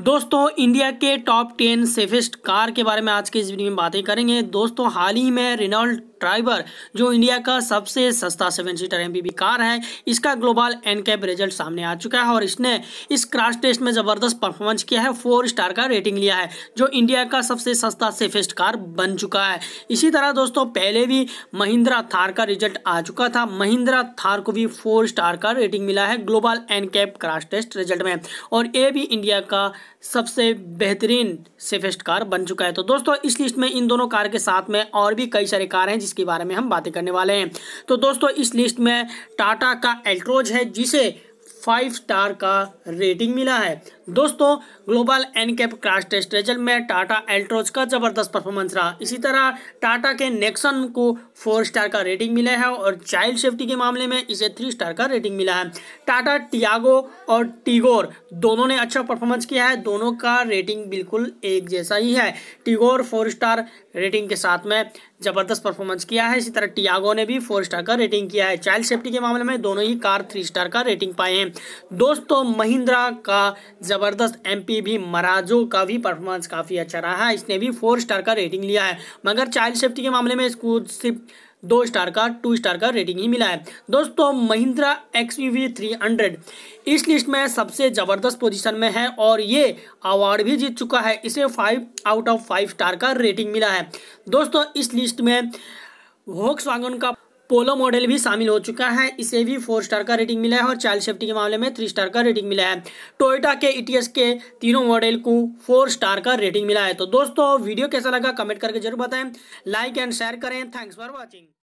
दोस्तों इंडिया के top ten safest car के बारे में आज के इस वीडियो में बातें करेंगे दोस्तों हाल ही में रिनॉल्ट ट्राइबर जो इंडिया का सबसे सस्ता सेवन सीटर एमपीवी कार है इसका ग्लोबल एन कैप रिजल्ट सामने आ चुका है और इसने इस क्रास टेस्ट में ज़बरदस्त परफॉर्मेंस किया है फोर स्टार का रेटिंग लिया है जो इंडिया का सबसे सस्ता सेफेस्ट कार बन चुका है इसी तरह दोस्तों पहले भी महिंद्रा थार का रिजल्ट आ चुका था महिंद्रा थार को भी फोर स्टार का रेटिंग मिला है global NCAP crash test result में और ये भी इंडिया का सबसे बेहतरीन सेफेस्ट कार बन चुका है तो दोस्तों इस लिस्ट में इन दोनों कार के साथ में और भी कई सारे कार हैं जिसके बारे में हम बातें करने वाले हैं तो दोस्तों इस लिस्ट में टाटा का एल्ट्रोज है जिसे फाइव स्टार का रेटिंग मिला है दोस्तों global NCAP crash test result में टाटा एल्ट्रोज का जबरदस्त परफॉर्मेंस रहा इसी तरह टाटा के नेक्सन को फोर स्टार का रेटिंग मिला है और चाइल्ड सेफ्टी के मामले में इसे थ्री स्टार का रेटिंग मिला है टाटा टियागो और टिगोर दोनों ने अच्छा परफॉर्मेंस किया है दोनों का रेटिंग बिल्कुल एक जैसा ही है टिगोर फोर स्टार रेटिंग के साथ में जबरदस्त परफॉर्मेंस किया है इसी तरह टियागो ने भी फोर स्टार का रेटिंग किया है चाइल्ड सेफ्टी के मामले में दोनों ही कार थ्री स्टार का रेटिंग पाए हैं दोस्तों महिंद्रा का जबरदस्त एमपीवी मराजो का भी परफॉर्मेंस काफ़ी अच्छा रहा है इसने भी फोर स्टार का रेटिंग लिया है मगर चाइल्ड सेफ्टी के मामले में इसको सिर्फ दो स्टार का टू स्टार का रेटिंग ही मिला है दोस्तों Mahindra X U V three hundred इस लिस्ट में सबसे ज़बरदस्त पोजीशन में है और ये अवार्ड भी जीत चुका है इसे five out of five star का रेटिंग मिला है दोस्तों इस लिस्ट में वोक्स का पोलो मॉडल भी शामिल हो चुका है इसे भी फोर स्टार का रेटिंग मिला है और चाइल्ड सेफ्टी के मामले में थ्री स्टार का रेटिंग मिला है टोयोटा के ईटीएस e के तीनों मॉडल को फोर स्टार का रेटिंग मिला है तो दोस्तों वीडियो कैसा लगा कमेंट करके जरूर बताएं लाइक एंड शेयर करें थैंक्स फॉर वॉचिंग